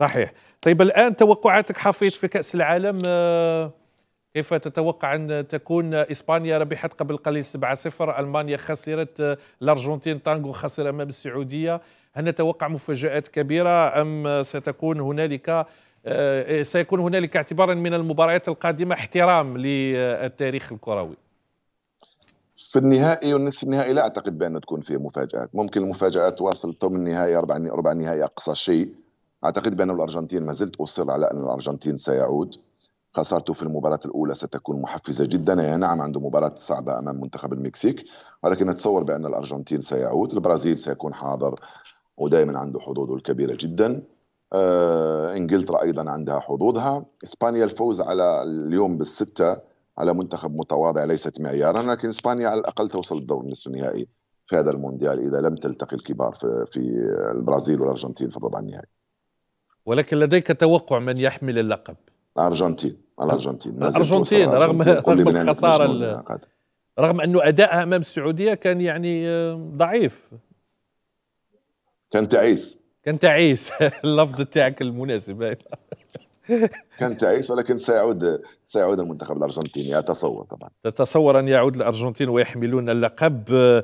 صحيح طيب الآن توقعاتك حفيظ في كأس العالم آه، كيف تتوقع أن تكون إسبانيا ربحت قبل قليل 7-0 ألمانيا خسرت آه، الأرجنتين تانغو خسر أمام السعودية هل نتوقع مفاجآت كبيرة أم ستكون هنالك آه، سيكون هنالك اعتبارا من المباريات القادمة احترام للتاريخ الكروي في النهائي والنصف النهائي لا اعتقد بان تكون فيه مفاجات ممكن المفاجات واصل ثم النهائي اربع ربع نهائي اقصى شيء اعتقد بان الارجنتين ما زلت اصر على ان الارجنتين سيعود خسارته في المباراة الأولى ستكون محفزة جدا يعني نعم عنده مباراة صعبة أمام منتخب المكسيك ولكن أتصور بأن الأرجنتين سيعود البرازيل سيكون حاضر ودائما عنده حظوظه الكبيرة جدا آه، إنجلترا أيضا عندها حظوظها إسبانيا الفوز على اليوم بالستة على منتخب متواضع ليست معيارا لكن إسبانيا على الأقل توصل الدور النصف النهائي في هذا المونديال إذا لم تلتقي الكبار في البرازيل والأرجنتين في الربع النهائي ولكن لديك توقع من يحمل اللقب الارجنتين الارجنتين الارجنتين رغم رغم الخساره يعني رغم انه ادائها امام السعوديه كان يعني آه، ضعيف كان تعيس كان تعيس اللفظ تاعك المناسب كان تعيس ولكن سيعود سيعود المنتخب الارجنتيني اتصور طبعا تتصور ان يعود الارجنتين ويحملون اللقب